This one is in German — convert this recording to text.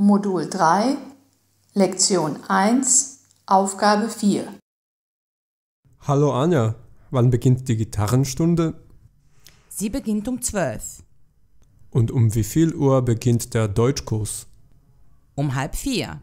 Modul 3, Lektion 1, Aufgabe 4. Hallo Anja, wann beginnt die Gitarrenstunde? Sie beginnt um 12. Und um wie viel Uhr beginnt der Deutschkurs? Um halb vier.